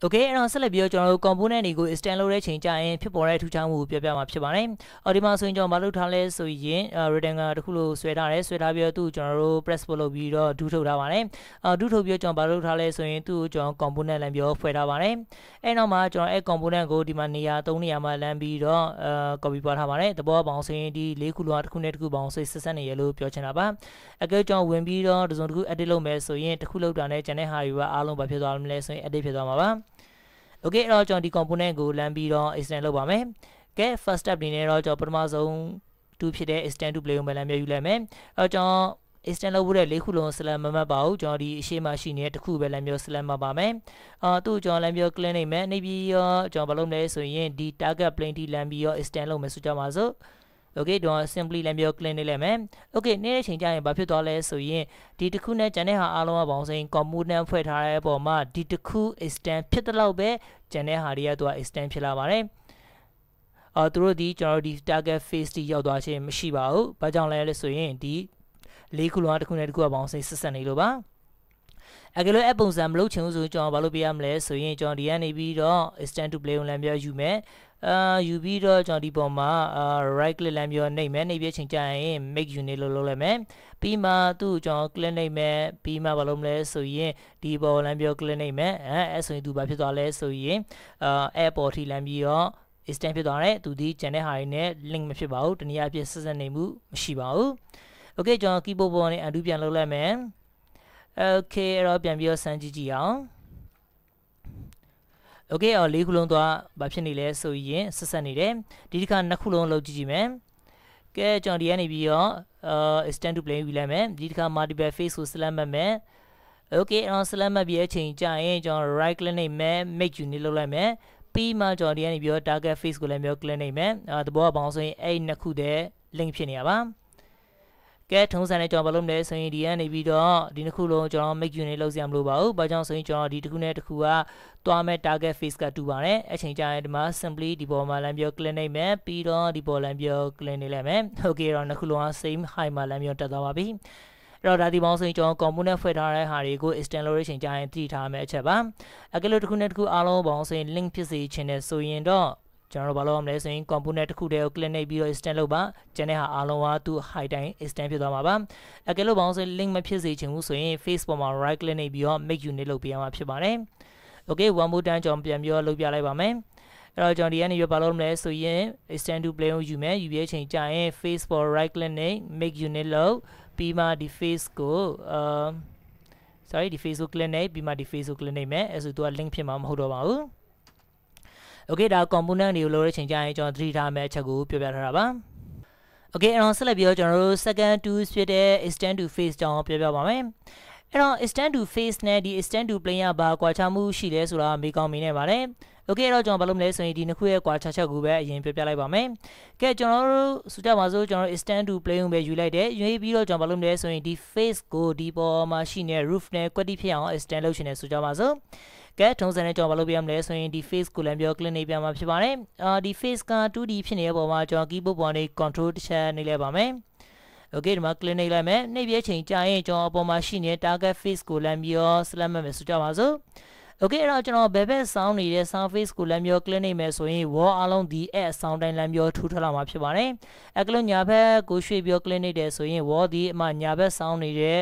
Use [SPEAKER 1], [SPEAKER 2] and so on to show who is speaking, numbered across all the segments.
[SPEAKER 1] โอเคအဲ့တော့ဆက်လက်ပြီးတော့ကျွန်တော်တို့ component တွေကို extend လုပ်တဲ့ချိန်ကျရင်ဖြစ်ပေါ်တဲ့ထူးခြားမှုကိုပြောပြမှာဖြစ်ပါတယ်။အော်ဒီမှာဆိုရင်ကျွန်တော်မလုပ်ထားလဲဆိုရင် rectangle တစ်ခုလို့ဆွဲထားတယ်ဆွဲထားပြီးတော့သူ့ကိုကျွန်တော်တို့ press ပို့လုပ်ပြီးတော့ဒူးထုတ်ထားပါတယ်။အော်ဒူးထုတ်ပြီးတော့ကျွန်တော်မလုပ်ထားလဲဆိုရင်သူ့ကိုကျွန်တော် component လမ်းပြီးတော့ဖွဲ့ထားပါတယ်။အဲ့နောက်မှာကျွန်တော်အဲ့ component ကိုဒီမှာနေရာ၃နေရာမှာလမ်းပြီးတော့အဲ copy ပွားထားပါတယ်။သဘောပေါက်ဆိုရင်ဒီ၄ခုလောက်တစ်ခုနဲ့တစ်ခုပေါင်းဆိုဆက်ဆက်နေရလို့ပြောချင်တာပါ။အကဲကျွန်တော်ဝင်ပြီးတော့ဒီစုံတစ်ခု edit လုပ်မယ်ဆိုရင်တစ်ခုလောက်တာနဲ့ကျန်တဲ့ဟာတွေကအားလုံးဘာဖြစ်သွားမလဲဆိုရင် edit ဖြစ်သွားမှာပါ။ okay အဲ့တော့ကျွန်တော်ဒီ component ကိုလမ်းပြီးတော့ extend လုပ်ပါမယ်ကဲ first step အနေနဲ့တော့ကျွန်တော်ပထမဆုံး2ဖြစ်တဲ့ extend to play ကိုပဲလမ်းမျိုးယူလိုက်မယ်အဲ့တော့ကျွန်တော် extend လုပ်ဖို့တဲ့လေးခုလုံး slam မမတ်ပါဘူးကျွန်တော်ဒီအရှိမရှိနေတဲ့တစ်ခုပဲလမ်းမျိုး slam မပါမယ်အာသူ့ကျွန်တော်လမ်းမျိုး clean နေမယ်နေပြီးရောကျွန်တော်ဘာလုပ်မလဲဆိုရင်ဒီ target plane တိလမ်းပြီးရော extend လုပ်မယ်ဆိုကြပါစို့ okay တော့ simply လည်းပြော clean နေလိုက်မယ် okay နေ့တဲ့ချိန်ကျရင်ဘာဖြစ်သွားလဲဆိုရင်ဒီတစ်ခုနဲ့ဂျန်တဲ့ဟာအားလုံးကပေါင်းစင် component ဖွဲ့ထားတဲ့အပေါ်မှာဒီတစ်ခု extend ဖြစ်တဲ့လောက်ပဲဂျန်တဲ့ဟာတွေကသူက extend ဖြစ်လာပါတယ်အော်သူတို့ဒီကျွန်တော်ဒီ target phase တိရောက်သွားခြင်းမရှိပါဘူး။ဘာကြောင့်လဲလဲဆိုရင်ဒီလေးခုလုံးကတစ်ခုနဲ့တစ်ခုကပေါင်းစင်ဆက်ဆက်နေလို့ပါ။အကယ်လို့အပုံစံမလုပ်ချင်ဘူးဆိုရင်ကျွန်တော်ဘာလုပ်ပြရမလဲဆိုရင်ကျွန်တော်ဒီကနေပြီးတော့ instant to play on လမ်းပြောယူမယ်အာယူပြီးတော့ကျွန်တော်ဒီပေါ်မှာအာ right click လမ်းပြောနှိပ်မယ်နှိပ်ပြီးချိန်ကြရင် make unit လို့လုပ်လိုက်မယ်ပြီးမှသူ့ကိုကျွန်တော် click နှိပ်မယ်ပြီးမှဘာလုပ်မလဲဆိုရင်ဒီပေါ်လမ်းပြော click နှိပ်မယ်အဲအဲ့ဆိုရင်သူဘာဖြစ်သွားလဲဆိုရင်အာ app ပေါ်ထိလမ်းပြီးတော့ instant ဖြစ်သွားတယ်သူဒီ channel ဟာတွေနဲ့ link မဖြစ်ပါဘူးတနည်းအားဖြင့်ဆက်စပ်နေမှုမရှိပါဘူး okay ကျွန်တော် keyboard ပေါ်နဲ့အတူပြန်လုပ်လိုက်မယ် okay အဲ့တော့ပြန်ပြီးတော့စမ်းကြည့်ကြည့်အောင် okay အော်လေးခုလုံးသွားဘာဖြစ်နေလဲဆိုရင်ဆက်ဆက်နေတယ်ဒီတစ်ခါနှစ်ခုလုံးလောက်ကြည့်ကြည့်မယ်ကဲကျွန်တော်ဒီကနေပြီးတော့အာ extend to plane ယူလိုက်မယ်ဒီတစ်ခါ multiple face ကို select မှတ်မယ် okay အော် select မှတ်ပြီးအချိန်ကြာရင်ကျွန်တော် right click နှိပ်မယ် make unit လောက်လိုက်မယ်ပြီးမှကျွန်တော်ဒီကနေပြီးတော့ target face ကိုလည်းမျိုး click နှိပ်မယ်အဲတဘောကဘောင်းဆိုရင်အဲ့ဒီနှစ်ခုတည်း link ဖြစ်နေရပါကဲထုံးစံနဲ့ကျွန်တော်ဘာလုပ်မလဲဆိုရင်ဒီကနေပြီးတော့ဒီနှစ်ခုလုံးကျွန်တော် make unit လောက်စရာမလိုပါဘူး။ဘာကြောင့်ဆိုရင်ကျွန်တော်ဒီတစ်ခုနဲ့တစ်ခုကသွားမဲ့ target face ကတူပါတယ်။အချိန်ကြာရင်ဒီမှာ simply ဒီပေါ်မှာလမ်းပြော click နိုင်မယ်ပြီးတော့ဒီပေါ်လမ်းပြော click နေလိုက်မယ်။ Okay တော့နှစ်ခုလုံးက same height မှာလမ်းပြောတက်သွားပါပြီ။အဲ့တော့ဒါဒီပေါင်းဆိုရင်ကျွန်တော် component ဖွဲ့ထားတဲ့ဟာတွေကို instant လို့ရချိန်ကြာရင်တည်ထားမယ်အချက်ပါ။အကဲလို့တစ်ခုနဲ့တစ်ခုအားလုံးပေါင်းဆိုရင် link ဖြစ်စေချင်တဲ့ဆိုရင်တော့ကျွန်တော်တို့ဘာလုပ်ရမလဲဆိုရင် component တစ်ခုတည်းကို click နှိပ်ပြီးတော့ instant လုပ်ပါကျန်တဲ့ဟာအားလုံးကသူ့ high time instant ဖြစ်သွားမှာပါအကယ်လို့ဘာလို့ဆိုရင် link မဖြစ်စေချင်ဘူးဆိုရင် face ပေါ်မှာ right click နှိပ်ပြီးတော့ make unit လုပ်ပေးရမှာဖြစ်ပါတယ် okay one more time ကျွန်တော် ပြန်ပြီးတော့လုပ်ပြလိုက်ပါမယ်အဲ့တော့ကျွန်တော်ဒီကနေရပါလို့မလဲဆိုရင် extend to plane ကိုယူမယ်ယူပြီးအချိန်ကြာရင် face for right click နဲ့ make unit လောက်ပြီးမှဒီ face ကိုအာ sorry ဒီ face ကို click နဲ့ပြီးမှဒီ face ကို click နေမယ်အဲ့ဆိုသူက link ဖြစ်မှာမဟုတ်တော့ပါဘူး okay ဒါ component တွေကိုလိုတဲ့ချိန်ကျရင်ကျွန်တော်သတိထားမယ့်အချက်ကိုပြောပြထားတာပါ okay အဲ့တော့ဆက်လက်ပြီးတော့ကျွန်တော်တို့ second to ဖြစ်တဲ့ extend to phase ကြောင်းပြောပြပါမယ်အဲ့တော့ extend to face နဲ့ဒီ extend to plane ကဘာကွာခြားမှုရှိလဲဆိုတာမေးကောင်းမိနေပါတယ်။ Okay အဲ့တော့ကျွန်တော်ဘာလုပ်မလဲဆိုရင်ဒီနှစ်ခုရဲ့ကွာခြားချက်ကိုပဲအရင်ပြပြလိုက်ပါမယ်။ကဲကျွန်တော်တို့စူကြပါစို့ကျွန်တော် extend to plane ကိုပဲယူလိုက်တယ်။ယူပြီးတော့ကျွန်တော်ဘာလုပ်မလဲဆိုရင်ဒီ face ကိုဒီပေါ်မှာရှိနေ roof နဲ့ quality ဖြစ်အောင် extend လုပ်ချင်တယ်စူကြပါစို့။ကဲထုံးစံနဲ့ကျွန်တော်ဘာလုပ်ပြရမလဲဆိုရင်ဒီ face ကိုလည်းပြော click နေပြမှာဖြစ်ပါတယ်အာဒီ face က 2D ဖြစ်နေတဲ့ပုံမှာကျွန်တော် keyboard ပေါ်နေ control တစ်ချက်နေလိုက်ပါမယ်โอเคဒီမှာ click နေလိုက်မယ်နှိပ်ပြချိန်ကြာရင်ကျွန်တော်အပေါ်မှာရှိနေတဲ့ target face ကိုလမ်းပြီးတော့ select မှတ်မယ်ဆိုကြပါစို့โอเคအဲ့တော့ကျွန်တော်ဘယ်ဘက်ဆောင်းနေတဲ့ sound face ကိုလမ်းပြော click နေမယ်ဆိုရင် wall အလုံးဒီ app sound တိုင်းလမ်းပြောထူထွက်လာမှာဖြစ်ပါတယ်အဲ့ကလို့ညာဘက်ကိုရွှေ့ပြော click နေတယ်ဆိုရင် wall ဒီအမှညာဘက်ဆောင်းနေတဲ့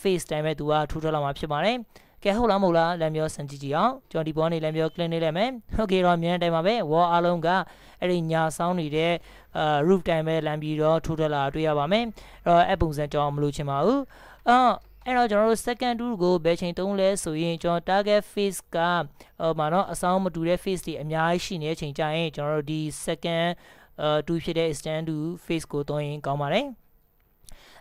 [SPEAKER 1] face တိုင်းပဲသူကထူထွက်လာမှာဖြစ်ပါတယ်ကဲဟုတ်လားမဟုတ်လားလမ်းမျောစံကြည့်ကြည့်အောင်ကျွန်တော်ဒီဘောနေလမ်းမျော click နေလိုက်မယ်ဟုတ်ကဲ့တော့မြန်တိုင်းပါပဲ wall အလုံးကအဲ့ဒီညာဆောင်းနေတဲ့အာ roof တိုင်းပဲလမ်းပြီးတော့ထိုးထွက်လာတွေ့ရပါမယ်အဲ့တော့အဲ့ပုံစံကျွန်တော်မလို့ချင်ပါဘူးအော်အဲ့တော့ကျွန်တော်တို့ second tool ကိုဘယ်ချိန်သုံးလဲဆိုရင်ကျွန်တော် target face ကဟိုမှာတော့အဆောင်မတူတဲ့ face တွေအများကြီးရှိနေတဲ့ချိန်ကျရင်ကျွန်တော်တို့ဒီ second 2ဖြစ်တဲ့ stand to face ကိုသုံးရင်ကောင်းပါတယ်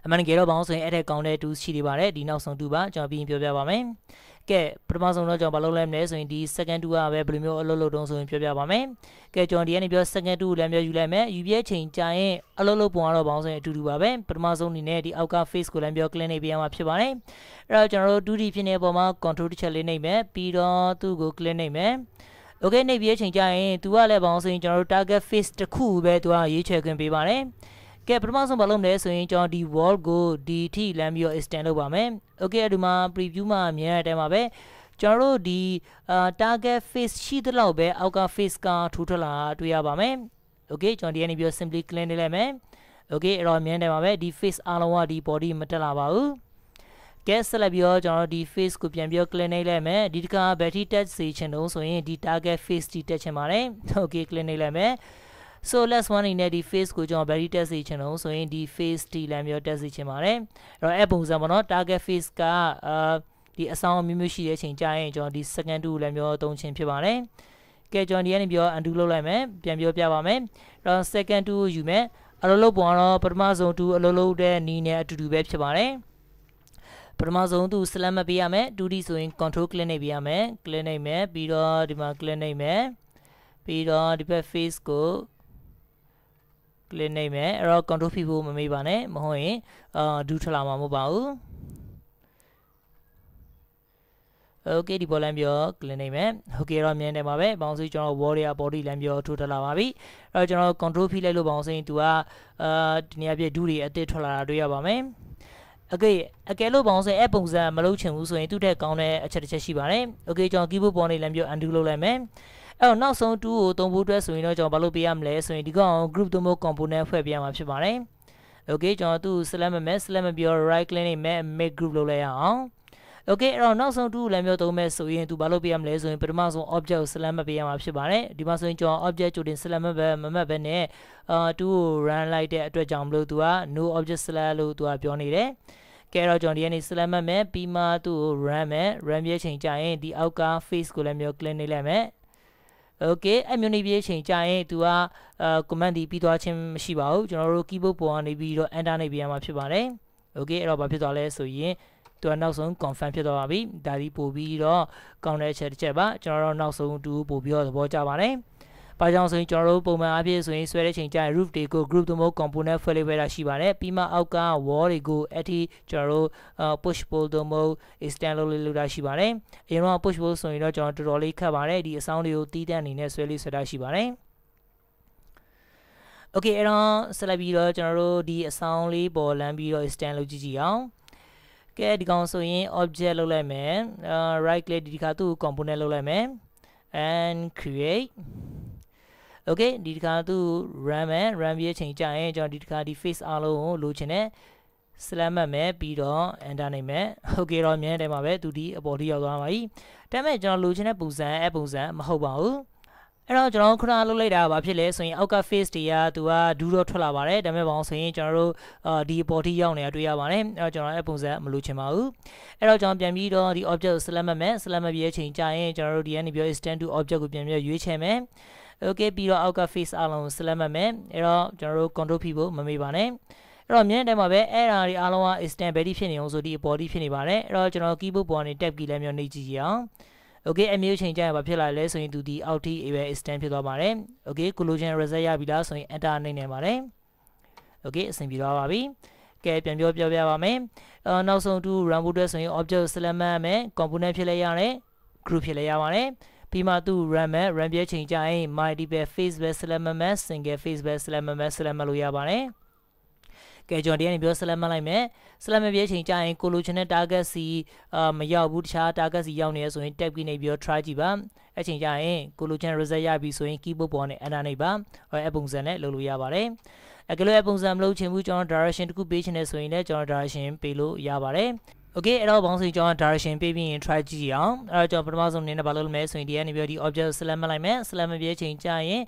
[SPEAKER 1] အမှန်တကယ်တော့ဘောင်းဆိုရင်အဲ့တဲ့ကောင်းတဲ့တူရှိနေပါတယ်ဒီနောက်ဆုံးတူပါကျွန်တော်ပြီးရင်ပြောပြပါမယ်ကဲပထမဆုံးတော့ကျွန်တော်မလုပ်လဲမလဲဆိုရင်ဒီ second 2ကပဲဘယ်လိုမျိုးအလုပ်လုပ်တုံးဆိုရင်ပြောပြပါမယ်။ကဲကျွန်တော်ဒီကနေ့ပြော second 2လည်းမျိုးယူလိုက်မယ်။ယူပြဲချိန်ကြာရင်အလုပ်လုပ်ပုံကတော့ဘောင်းဆိုရင်အတူတူပါပဲ။ပထမဆုံးအနေနဲ့ဒီအောက်က face ကိုလည်းပြော clean နေပြရမှာဖြစ်ပါတယ်။အဲ့တော့ကျွန်တော်တို့ duty ဖြစ်နေတဲ့ပုံမှာ control တစ်ချက်လေးနှိပ်မယ်။ပြီးတော့သူ့ကို clean နှိပ်မယ်။โอเคနေပြီးအချိန်ကြာရင် तू ကလည်းဘောင်းဆိုရင်ကျွန်တော်တို့ target face တစ်ခုပဲ तू ကရေးချယ်ခွင့်ပေးပါတယ်။ကဲပထမဆုံးမလုပ်မလဲဆိုရင်ကျွန်တော်ဒီ wall ကိုဒီထိလမ်းပြီးတော့ extend လုပ်ပါမယ် okay အဲ့ဒီမှာ preview မှာမြင်ရတဲ့အတိုင်းပါပဲကျွန်တော်တို့ဒီအာ target face ရှိသလောက်ပဲအောက်က face ကထိုးထွက်လာတွေ့ရပါမယ် okay ကျွန်တော်ဒီကနေပြီးတော့ simply clean နေလိုက်မယ် okay အဲ့တော့မြင်တယ်ပါပဲဒီ face အားလုံးကဒီ body မတက်လာပါဘူးကဲဆက်လက်ပြီးတော့ကျွန်တော်ဒီ face ကိုပြန်ပြီးတော့ clean နေလိုက်မယ်ဒီတစ်ခါ battery touch စေချင်တော့ဆိုရင်ဒီ target face တီတက်ချင်ပါတယ် okay clean နေလိုက်မယ် so let's one အနေနဲ့ဒီ face ကိုကျွန်တော် very တက်စေချင်လို့ဆိုရင်ဒီ face ဒီလမ်းမျိုးတက်စေချင်ပါတယ်အဲ့တော့အဲ့ပုံစံပေါ့နော် target face ကအာဒီအဆောင်အမျိုးမျိုးရှိတဲ့အချိန်ကြာရင်ကျွန်တော်ဒီ second two လည်းမျိုးသုံးခြင်းဖြစ်ပါတယ်။ကဲကျွန်တော်ဒီကနေပြော undo လုပ်လိုက်မယ်။ပြန်ပြောပြပါမယ်။တော့ second two ယူမယ်။အလုံးလုံးပုံကတော့ပထမဆုံး two အလုံးလုံးတဲ့နီးနဲ့အတူတူပဲဖြစ်ပါတယ်။ပထမဆုံးသူ slam မပေးရမယ်2 D ဆိုရင် control click နေပေးရမယ် click နေမယ်ပြီးတော့ဒီမှာ click နေမယ်ပြီးတော့ဒီဘက် face ကို click နှိပ်မယ်အဲ့တော့ control P ဖို့မမေ့ပါနဲ့မဟုတ်ရင်အာဒူးထလာမှာမဟုတ်ပါဘူး okay ဒီပေါ်လမ်းပြော click နေမယ် okay တော့မြင်နေပါပဲ bounce ကျွန်တော် warrior body လမ်းပြောထိုးထွက်လာပါပြီအဲ့တော့ကျွန်တော် control P လိုက်လို့ bounce ရင် तू ကအာဒီနေရာပြည့်ဒူးတွေအတစ်ထွက်လာတာတွေ့ရပါမယ်โอเคအကယ်လို့ပေါင်းစဲအဲ့ပုံစံမလုပ်ချင်ဘူးဆိုရင်သူ့ထက်ကောင်းတဲ့အချက်တစ်ချက်ရှိပါတယ်โอเคကျွန်တော် keyboard ပေါ်နေလမ်းပြော undo လုပ်လိုက်မယ်အဲ့တော့နောက်ဆုံး2ကိုသုံးဖို့အတွက်ဆိုရင်တော့ကျွန်တော်ဘာလုပ်ပေးရမလဲဆိုရင်ဒီကောင် group သုံးဖို့ component ဖွဲ့ပေးရမှာဖြစ်ပါတယ် okay ကျွန်တော်သူ့ select မမယ် select မပြီးတော့ right click နဲ့ make group လုပ်လိုက်ရအောင် okay အဲ့တော့နောက်ဆုံး2ကိုလည်းမျိုးသုံးမယ်ဆိုရင်သူဘာလုပ်ပေးရမလဲဆိုရင်ပထမဆုံး object ကို select မပေးရမှာဖြစ်ပါတယ်ဒီမှာဆိုရင်ကျွန်တော် object ကြိုတင် select မပဲမမက်ပဲနဲ့အာ2ကို run လိုက်တဲ့အတွက်ကြောင့်မလို့သူက no object select လို့သူကပြောနေတယ်ကဲတော့ကျွန်တော်ဒီကနေ့ select မှတ်မယ်ပြီးမှသူ့ကို run မယ် run ပြချိန်ကျရင်ဒီအောက်က face ကိုလည်းမျိုး click နေလိုက်မယ်โอเคအမျိုးနေပြေးချိန်ကြာရင် तू ကအဲ command ဒီပြီးသွားခြင်းမရှိပါဘူးကျွန်တော်တို့ keyboard ပေါ်ကနေပြီးတော့ enter နေပြရမှာဖြစ်ပါတယ်โอเคအဲ့တော့ဘာဖြစ်သွားလဲဆိုရင် तू ကနောက်ဆုံး confirm ဖြစ်သွားပါပြီဒါဒီပို့ပြီးတော့ counter ချက်တစ်ချက်ပါကျွန်တော်တို့နောက်ဆုံး तू ပို့ပြီးတော့သဘောကျပါတယ်ဘာကြောင့်ဆိုရင်ကျွန်တော်တို့ပုံမှန်အားဖြင့်ဆိုရင်ဆွဲတဲ့ချိန်ကျရင် roof တွေကို group သို့မဟုတ် component ဖွဲ့လိုက်ပဲတာရှိပါတယ်ပြီးမှအောက်က wall တွေကိုအဲ့ဒီကျွန်တော်တို့ push pull သို့မဟုတ် extend လုပ်လေးလုပ်တာရှိပါတယ်အရင်က push pull ဆိုရင်တော့ကျွန်တော်တော်တော်လေးခက်ပါတယ်ဒီအဆောင်တွေကိုတီးတန့်အနေနဲ့ဆွဲလေးဆွဲတာရှိပါတယ်โอเคအဲ့တော့ဆက်လက်ပြီးတော့ကျွန်တော်တို့ဒီအဆောင်လေးပေါ်လမ်းပြီးတော့ stand လုပ်ကြည့်ကြည့်အောင်ကဲဒီကောင်ဆိုရင် object လုပ်လိုက်မယ် right click ဒီခါသူ့ component လုပ်လိုက်မယ် and create okay ဒီတစ်ခါသူ run မယ် run ပြီးအချိန်ကြာရင်ကျွန်တော်ဒီတစ်ခါဒီ face အားလုံးကိုလိုချင်တဲ့ slam မှတ်မယ်ပြီးတော့ enter နိုင်မယ် okay တော့အမြဲတမ်းပါပဲသူဒီအပေါ်ထိရောက်သွားပါပြီဒါပေမဲ့ကျွန်တော်လိုချင်တဲ့ပုံစံအပုံစံမဟုတ်ပါဘူးအဲ့တော့ကျွန်တော်ခုနလုတ်လိုက်တာဘာဖြစ်လဲဆိုရင်အောက်က face တွေကသူကဒူးတော့ထွက်လာပါတယ်ဒါပေမဲ့ဘောင်ဆိုရင်ကျွန်တော်တို့အာဒီ body ရောက်နေတာတွေ့ရပါတယ်အဲ့တော့ကျွန်တော်အဲ့ပုံစံမလိုချင်ပါဘူးအဲ့တော့ကျွန်တော်ပြန်ပြီးတော့ဒီ object ကို select မှတ်မယ် select မှတ်ပြီးအချိန်ကြာရင်ကျွန်တော်တို့ဒီကနေပြီး extend to object ကိုပြန်ပြီးရွေးချယ်မယ် okay ပြီးတော့အောက်က face အလုံးကို select မှတ်မယ်အဲ့တော့ကျွန်တော်တို့ control ဖြီးဖို့မမေ့ပါနဲ့အဲ့တော့မြန်တိုင်းမှာပဲအဲ့ဒါတွေအားလုံးက instant body ဖြစ်နေအောင်ဆိုဒီ body ဖြစ်နေပါတယ်အဲ့တော့ကျွန်တော် keyboard ပေါ်ကနေ tab key လည်းမျိုးနှိပ်ကြည့်ကြအောင် okay အမျိုးချိန်ကြာရင်ဘာဖြစ်လာလဲဆိုရင်သူဒီအောက်ထိအပဲ instant ဖြစ်သွားပါတယ် okay collision reset ရပြီလားဆိုရင် enter နှိပ်နေပါတယ် okay အဆင်ပြေသွားပါပြီကဲပြန်ပြောပြောပြပါမယ်အော်နောက်ဆုံးသူ run boot အတွက်ဆိုရင် object select မှတ်မယ် component ဖြစ်လဲရတယ် group ဖြစ်လဲရပါတယ်ပြီးမှသူ run မဲ့ run ပြချိန်ကြရင် multiple phase ပဲ slam မဲ့ single phase ပဲ slam မဲ့ slam လို့ရပါတယ်ကဲကျွန်တော်ဒီကနေပြော slam လိုက်မယ် slam ပြချိန်ကြရင်ကိုလိုချင်တဲ့ target စီအာမရောက်ဘူးတခြား target စီရောက်နေရဆိုရင် tab ကနေပြော try ကြည့်ပါအဲ့ချိန်ကြရင်ကိုလိုချင် result ရပြီဆိုရင် keyboard ပေါ်နဲ့ enter နေပါအဲ့ပုံစံနဲ့လုပ်လို့ရပါတယ်အကလေးပုံစံမလုပ်ချင်ဘူးကျွန်တော် direction တခုပေးချင်တယ်ဆိုရင်လည်းကျွန်တော် direction ပေးလို့ရပါတယ် okay အဲ့တော့ဘောင်းစီကျွန်တော် direction ပေးပြီးရင် try ကြည့်အောင်အဲ့တော့ကျွန်တော်ပထမဆုံးအနေနဲ့ဘာလုပ်မလဲဆိုရင်ဒီကနေပြီးတော့ဒီ object select မလိုက်မယ် select မပြည့်ချိန်ကြာရင်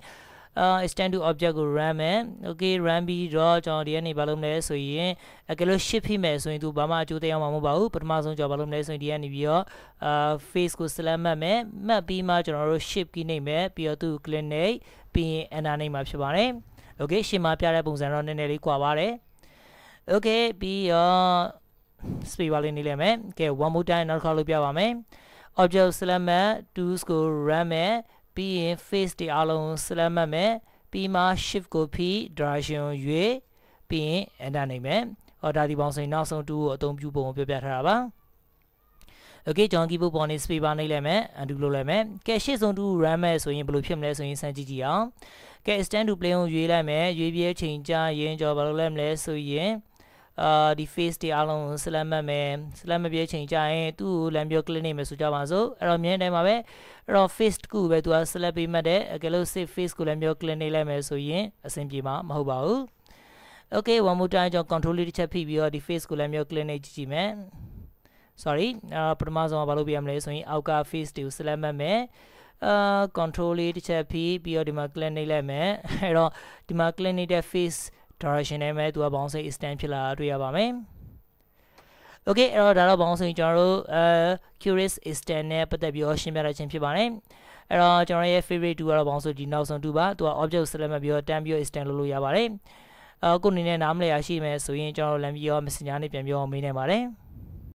[SPEAKER 1] အာ extend to object ကို run မယ် okay run ပြီးတော့ကျွန်တော်ဒီကနေဘာလုပ်မလဲဆိုရင်အကယ်လို့ shift ဖိမယ်ဆိုရင်သူဘာမှအကျိုးတရားမှာမဟုတ်ပါဘူးပထမဆုံးကျွန်တော်ဘာလုပ်မလဲဆိုရင်ဒီကနေပြီးတော့အာ face ကို select မှတ်မယ်မှတ်ပြီးမှကျွန်တော်တို့ shift ကိနေမယ်ပြီးတော့သူ့ click နေပြီးရင် enter နေမှာဖြစ်ပါတယ် okay ရှင်းမှာပြတဲ့ပုံစံတော့နည်းနည်းလေးကွာပါတယ် okay ပြီးတော့ space bar လေးနေလိုက်မယ်ကဲ one more time နောက်တစ်ခါလုပ်ပြပါမယ် object select tools ကို run မယ်ပြီးရင် face တွေအားလုံး select မယ်ပြီးမှ shift ကိုဖိ direction ရွေးပြီးရင် enter နိုင်မယ်ဟောဒါဒီပေါင်းဆိုရင်နောက်ဆုံး tool ကိုအသုံးပြုပုံကိုပြောပြထားတာပါ okay ကျွန်တော် keyboard ပေါ်နေ space bar နှိပ်လိုက်မယ် undo လုပ်လိုက်မယ်ကဲရှေ့ဆုံး tool run မယ်ဆိုရင်ဘယ်လိုဖြစ်မလဲဆိုရင်စမ်းကြည့်ကြည့်အောင်ကဲ stand to play ကိုရွေးလိုက်မယ်ရွေးပြီးအချိန်ကြာရင်ကျွန်တော်ဘာလုပ်လိုက်မလဲဆိုရင်အာဒီ face တွေအားလုံးစလမ်မတ်မယ်စလမ်မပြဲချိန်ကြရင်သူ့ကိုလမ်းပြော click နေမယ်ဆိုကြပါစို့အဲ့တော့မြင်းတိုင်းမှာပဲအဲ့တော့ face တစ်ခုပဲသူက select ပေးမှတ်တယ်အကယ်လို့ save face ကိုလမ်းပြော click နေလိုက်မယ်ဆိုရင်အဆင်ပြေမှာမဟုတ်ပါဘူး okay one more time ကျွန်တော် control လေးတစ်ချက်ဖိပြီးတော့ဒီ face ကိုလမ်းပြော click နေကြည့်ကြည့်မယ် sorry အာပထမဆုံးကဘာလုပ်ပြရမလဲဆိုရင်အောက်က face တွေကို select မှတ်မယ်အာ control လေးတစ်ချက်ဖိပြီးတော့ဒီမှာ click နေလိုက်မယ်အဲ့တော့ဒီမှာ click နေတဲ့ face direction နဲ့ပဲသူက bouncing instant ဖြစ်လာတွေ့ရပါမယ် okay အဲ့တော့ဒါတော့ဘောင်းဆိုရင်ကျွန်တော်တို့အဲ curious instant နဲ့ပတ်သက်ပြီးတော့ရှင်းပြလိုက်ခြင်းဖြစ်ပါတယ်အဲ့တော့ကျွန်တော်ရဲ့ favorite 2ကတော့ဘောင်းဆိုဒီနောက်ဆုံး2ပါသူက object select မှတ်ပြီးတော့ time ပြီးတော့ instant လုပ်လို့ရပါတယ်အဲကိုအနေနဲ့နားမလည်ရရှိမယ်ဆိုရင်ကျွန်တော်တို့ language ရော messenger နဲ့ပြန်ပြောအောင်မေးနေပါတယ်